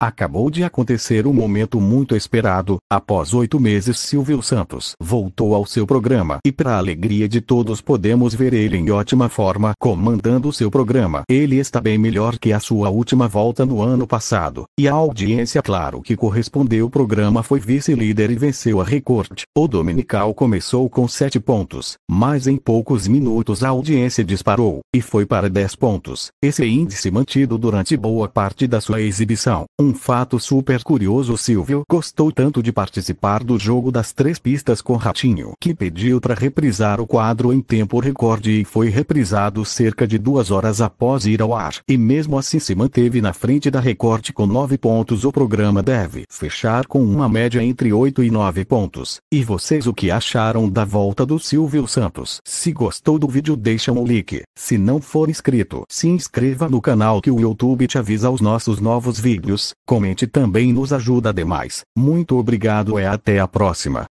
Acabou de acontecer um momento muito esperado. Após oito meses, Silvio Santos voltou ao seu programa e, para alegria de todos, podemos ver ele em ótima forma comandando o seu programa. Ele está bem melhor que a sua última volta no ano passado, e a audiência, claro que correspondeu. O programa foi vice-líder e venceu a recorde. O Dominical começou com sete pontos, mas em poucos minutos a audiência disparou e foi para dez pontos. Esse índice mantido durante boa parte da sua exibição. Um um fato super curioso Silvio gostou tanto de participar do jogo das três pistas com Ratinho que pediu para reprisar o quadro em tempo recorde e foi reprisado cerca de duas horas após ir ao ar. E mesmo assim se manteve na frente da Record com nove pontos. O programa deve fechar com uma média entre oito e nove pontos. E vocês o que acharam da volta do Silvio Santos? Se gostou do vídeo deixa um like. Se não for inscrito, se inscreva no canal que o YouTube te avisa os nossos novos vídeos. Comente também nos ajuda demais. Muito obrigado e até a próxima.